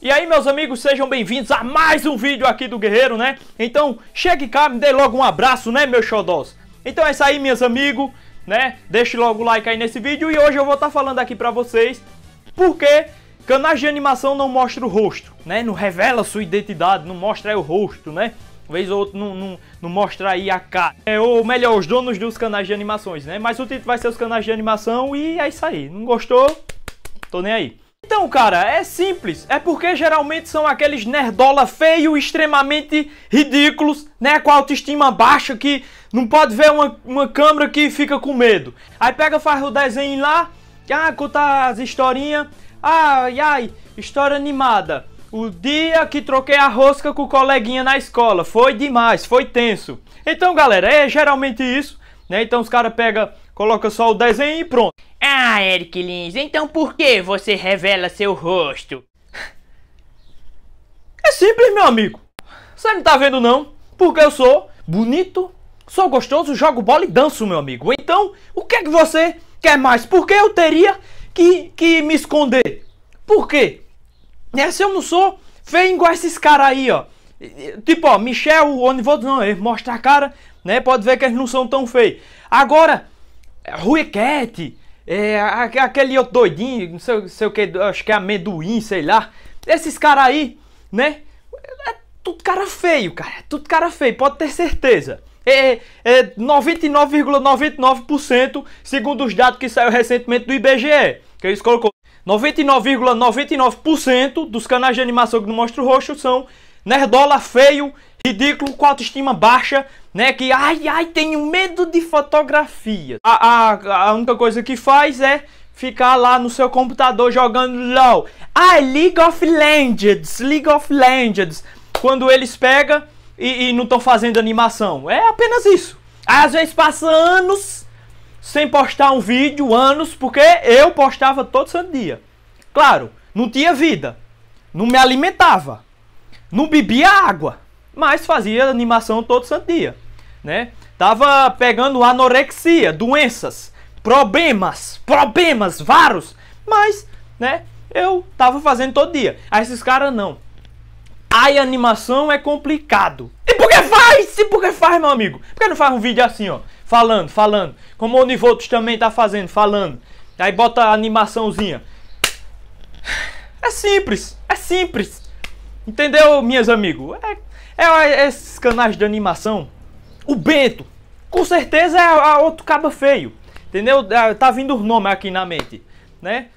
E aí, meus amigos, sejam bem-vindos a mais um vídeo aqui do Guerreiro, né? Então, chegue cá, me dê logo um abraço, né, meus xodós? Então é isso aí, meus amigos, né? Deixe logo o like aí nesse vídeo e hoje eu vou estar tá falando aqui pra vocês porque canais de animação não mostram o rosto, né? Não revela sua identidade, não mostra aí o rosto, né? Uma vez ou outro não, não, não, mostra aí a cara. É, ou melhor, os donos dos canais de animações, né? Mas o título vai ser os canais de animação e é isso aí. Não gostou? Tô nem aí. Então, cara, é simples. É porque geralmente são aqueles nerdola feio, extremamente ridículos, né? Com autoestima baixa, que não pode ver uma, uma câmera que fica com medo. Aí pega, faz o desenho lá, ah, conta as historinhas. Ai, ah, ai, história animada. O dia que troquei a rosca com o coleguinha na escola. Foi demais, foi tenso. Então, galera, é geralmente isso, né? Então os caras pegam Coloca só o desenho e pronto. Ah, Eric Lins, então por que você revela seu rosto? É simples, meu amigo. Você não tá vendo não? Porque eu sou bonito, sou gostoso, jogo bola e danço, meu amigo. Então, o que é que você quer mais? Por que eu teria que, que me esconder? Por quê? É, se eu não sou feio igual esses caras aí, ó. Tipo, ó, Michel, Onivoto, não, eles mostram a cara, né? Pode ver que eles não são tão feios. Agora, Ruiquete, é, é, é aquele outro doidinho, não sei, sei o que, acho que é amendoim, sei lá. Esses caras aí, né? É tudo cara feio, cara. É tudo cara feio, pode ter certeza. É 99,99%, é 99 é segundo os dados que saiu recentemente do IBGE, que eles colocou 99,99% ,99 dos canais de animação que não roxo são nerdola feio, ridículo, com autoestima baixa, né? Que ai, ai, tenho medo de fotografia. A, a, a única coisa que faz é ficar lá no seu computador jogando LOL. Ai, ah, é League of Legends, League of Legends. Quando eles pegam e, e não estão fazendo animação. É apenas isso. Às vezes passa anos sem postar um vídeo, anos, porque eu postava todo santo dia. Claro, não tinha vida, não me alimentava, não bebia água, mas fazia animação todo santo dia né? Tava pegando anorexia, doenças, problemas, problemas vários, mas, né, eu tava fazendo todo dia. Aí esses caras não. Ai, animação é complicado. E por que faz? E por que faz, meu amigo? Por que não faz um vídeo assim, ó? Falando, falando. Como o Onivoltos também tá fazendo, falando. Aí bota a animaçãozinha. É simples, é simples. Entendeu, minhas amigos? É, é, é esses canais de animação o Bento, com certeza é a, a outro caba feio. Entendeu? É, tá vindo os nomes aqui na mente, né?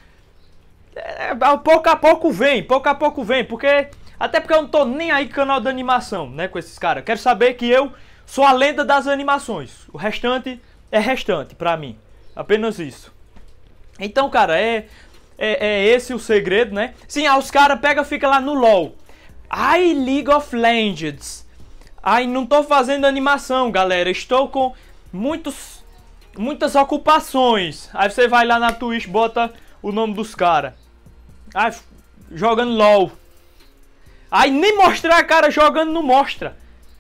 É, é pouco a pouco vem, pouco a pouco vem, porque até porque eu não tô nem aí canal de animação, né, com esses caras. Quero saber que eu sou a lenda das animações. O restante é restante pra mim. Apenas isso. Então, cara, é é, é esse o segredo, né? Sim, aí os caras pega fica lá no LoL. Ai, League of Legends. Ai, não tô fazendo animação, galera. Estou com muitos, muitas ocupações. Aí você vai lá na Twitch, bota o nome dos caras. Ai, jogando LOL. Aí nem mostrar a cara jogando não mostra.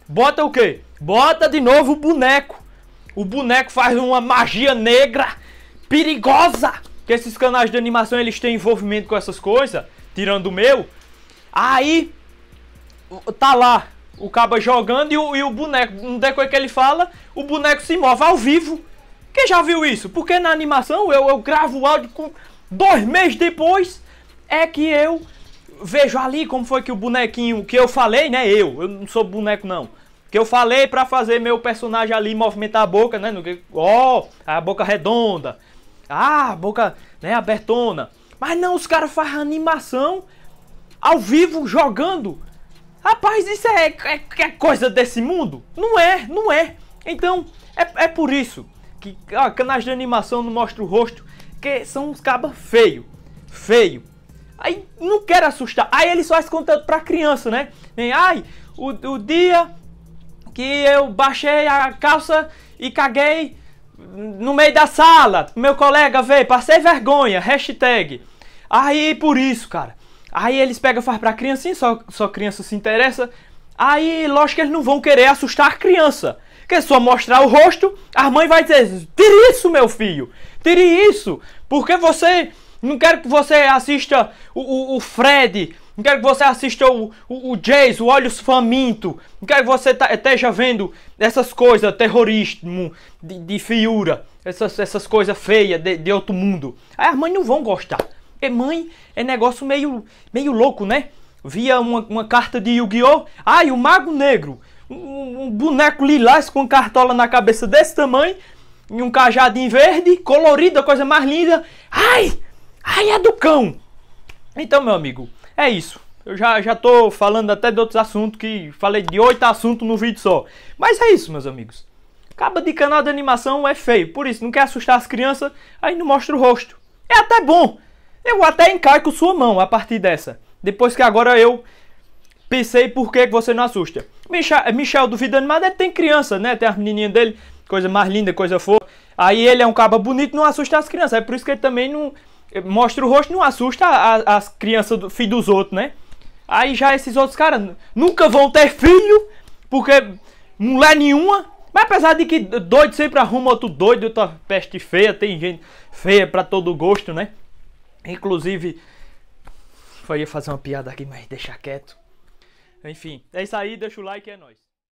Bota o quê? Bota de novo o boneco. O boneco faz uma magia negra perigosa. Que esses canais de animação eles têm envolvimento com essas coisas, tirando o meu. Aí tá lá o caba jogando e o, e o boneco, no decoy que ele fala, o boneco se move ao vivo. Quem já viu isso? Porque na animação eu, eu gravo o áudio com dois meses depois é que eu vejo ali como foi que o bonequinho que eu falei, né? Eu, eu não sou boneco não. Que eu falei pra fazer meu personagem ali movimentar a boca, né? Ó, oh, a boca redonda. Ah, boca, né? Abertona. Mas não, os caras fazem animação ao vivo jogando. Rapaz, isso é, é, é coisa desse mundo? Não é, não é. Então, é, é por isso que ó, canais de animação não mostram o rosto, que são uns cabas feio, feio. Aí não quer assustar. Aí ele só faz contando pra criança, né? Nem, ai, o, o dia que eu baixei a calça e caguei no meio da sala, meu colega veio, passei vergonha, hashtag. Aí por isso, cara. Aí eles pegam e fazem pra criança, sim, só, só criança se interessa. Aí, lógico que eles não vão querer assustar a criança. Que é só mostrar o rosto, a mãe vai dizer: tire isso, meu filho, tire isso, porque você. Não quero que você assista o, o, o Fred, não quero que você assista o, o, o Jace, o Olhos Faminto, não quero que você esteja vendo essas coisas, terrorismo, de, de fiura, essas, essas coisas feias de, de outro mundo. Aí as mães não vão gostar. Porque mãe é negócio meio, meio louco, né? Via uma, uma carta de Yu-Gi-Oh! Ai, ah, o Mago Negro! Um, um, boneco lilás com cartola na cabeça desse tamanho, e um cajadinho verde, colorido, a coisa mais linda. Ai! Ai, é do cão! Então, meu amigo, é isso. Eu já, já tô falando até de outros assuntos, que falei de oito assuntos no vídeo só. Mas é isso, meus amigos. Acaba de canal de animação é feio, por isso, não quer assustar as crianças, aí não mostra o rosto. É até bom, eu até encaico sua mão a partir dessa. Depois que agora eu pensei por que você não assusta. Michel, eh, Michel duvidando, mas ele tem criança, né? Tem a menininha dele, coisa mais linda, coisa for Aí ele é um caba bonito, não assusta as crianças. É por isso que ele também não eh, mostra o rosto, não assusta as, as crianças do filho dos outros, né? Aí já esses outros caras nunca vão ter filho, porque mulher nenhuma. Mas apesar de que doido sempre arruma outro doido, outra peste feia, tem gente feia para todo gosto, né? Inclusive, eu ia fazer uma piada aqui, mas deixar quieto. Enfim, é isso aí, deixa o like, é nóis.